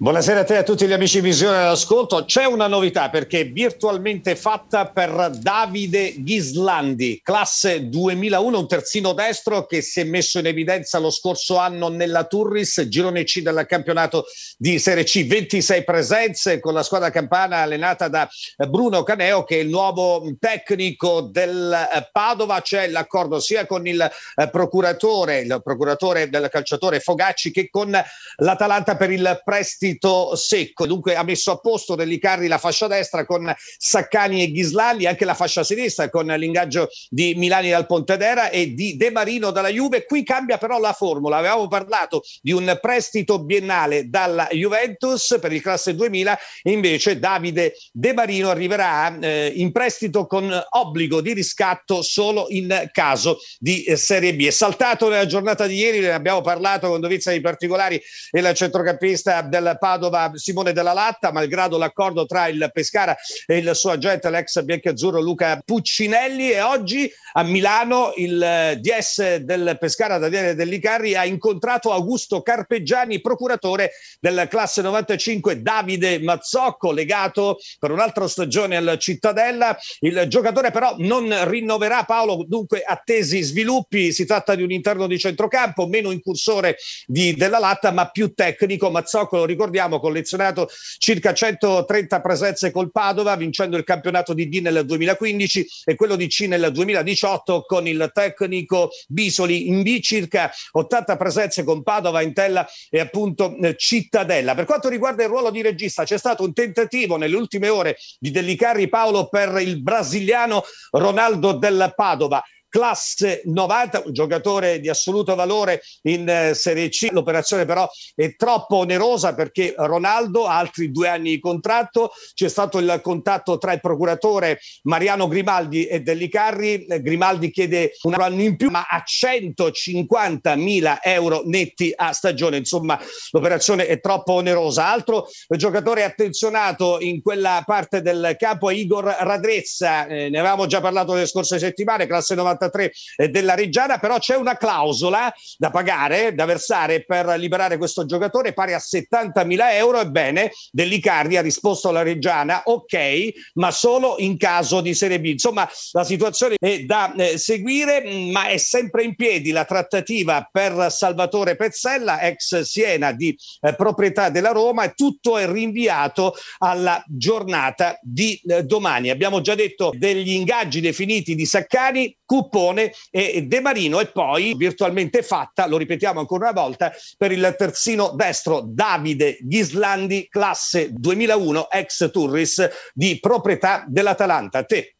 Buonasera a te e a tutti gli amici Visione all'ascolto. C'è una novità perché virtualmente fatta per Davide Ghislandi, classe 2001, un terzino destro che si è messo in evidenza lo scorso anno nella Turris, girone C del campionato di Serie C, 26 presenze con la squadra campana allenata da Bruno Caneo che è il nuovo tecnico del Padova. C'è l'accordo sia con il procuratore, il procuratore del calciatore Fogacci che con l'Atalanta per il prestito partito secco. Dunque ha messo a posto Dellicarri la fascia destra con Saccani e Ghislandi, anche la fascia sinistra con l'ingaggio di Milani dal Pontedera e di De Marino dalla Juve. Qui cambia però la formula. Avevamo parlato di un prestito biennale dalla Juventus per il classe 2000 invece Davide De Marino arriverà eh, in prestito con obbligo di riscatto solo in caso di eh, Serie B. È saltato nella giornata di ieri, ne abbiamo parlato con Dovizia di particolari e la centrocampista del Padova Simone della Latta, malgrado l'accordo tra il Pescara e il suo agente, l'ex biancazzurro Luca Puccinelli. E oggi a Milano il eh, DS del Pescara, Daniele Dellicarri, ha incontrato Augusto Carpeggiani, procuratore della classe 95, Davide Mazzocco, legato per un'altra stagione al Cittadella. Il giocatore però non rinnoverà Paolo, dunque attesi sviluppi. Si tratta di un interno di centrocampo, meno incursore di Della Latta, ma più tecnico. Mazzocco, lo ricordiamo ricordiamo ha collezionato circa 130 presenze col Padova, vincendo il campionato di D nel 2015 e quello di C nel 2018 con il tecnico Bisoli in B circa 80 presenze con Padova, Intella e appunto eh, Cittadella. Per quanto riguarda il ruolo di regista c'è stato un tentativo nelle ultime ore di delicarri Paolo per il brasiliano Ronaldo del Padova classe 90, un giocatore di assoluto valore in eh, Serie C. L'operazione però è troppo onerosa perché Ronaldo ha altri due anni di contratto. C'è stato il contatto tra il procuratore Mariano Grimaldi e Dellicarri. Grimaldi chiede un anno in più, ma a 150 mila euro netti a stagione. Insomma, l'operazione è troppo onerosa. Altro giocatore attenzionato in quella parte del campo è Igor Radrezza. Eh, ne avevamo già parlato le scorse settimane, classe 90. 43 eh, della Reggiana, però c'è una clausola da pagare, da versare per liberare questo giocatore pari a 70.000 euro. Ebbene, Dell'Icardi ha risposto alla Reggiana, ok, ma solo in caso di Serie B. Insomma, la situazione è da eh, seguire, mm, ma è sempre in piedi la trattativa per Salvatore Pezzella, ex Siena di eh, proprietà della Roma, e tutto è rinviato alla giornata di eh, domani. Abbiamo già detto degli ingaggi definiti di Saccani, Cup Oppone e De Marino e poi virtualmente fatta, lo ripetiamo ancora una volta, per il terzino destro Davide Ghislandi, classe 2001, ex Turris, di proprietà dell'Atalanta. A Te.